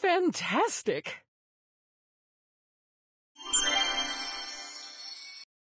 Fantastic